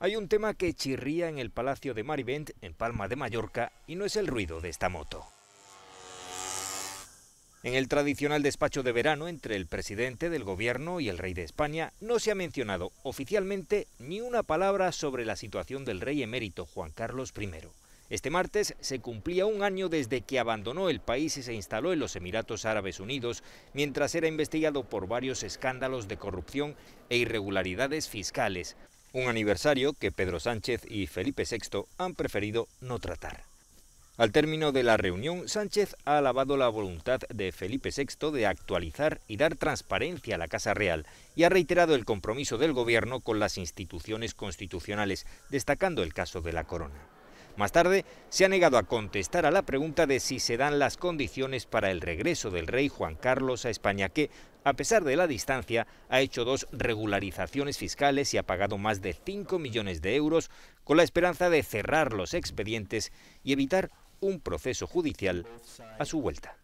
Hay un tema que chirría en el Palacio de Marivent, en Palma de Mallorca, y no es el ruido de esta moto. En el tradicional despacho de verano entre el presidente del gobierno y el rey de España no se ha mencionado oficialmente ni una palabra sobre la situación del rey emérito Juan Carlos I. Este martes se cumplía un año desde que abandonó el país y se instaló en los Emiratos Árabes Unidos, mientras era investigado por varios escándalos de corrupción e irregularidades fiscales, un aniversario que Pedro Sánchez y Felipe VI han preferido no tratar. Al término de la reunión, Sánchez ha alabado la voluntad de Felipe VI de actualizar y dar transparencia a la Casa Real y ha reiterado el compromiso del Gobierno con las instituciones constitucionales, destacando el caso de la Corona. Más tarde, se ha negado a contestar a la pregunta de si se dan las condiciones para el regreso del rey Juan Carlos a España, que, a pesar de la distancia, ha hecho dos regularizaciones fiscales y ha pagado más de 5 millones de euros con la esperanza de cerrar los expedientes y evitar un proceso judicial a su vuelta.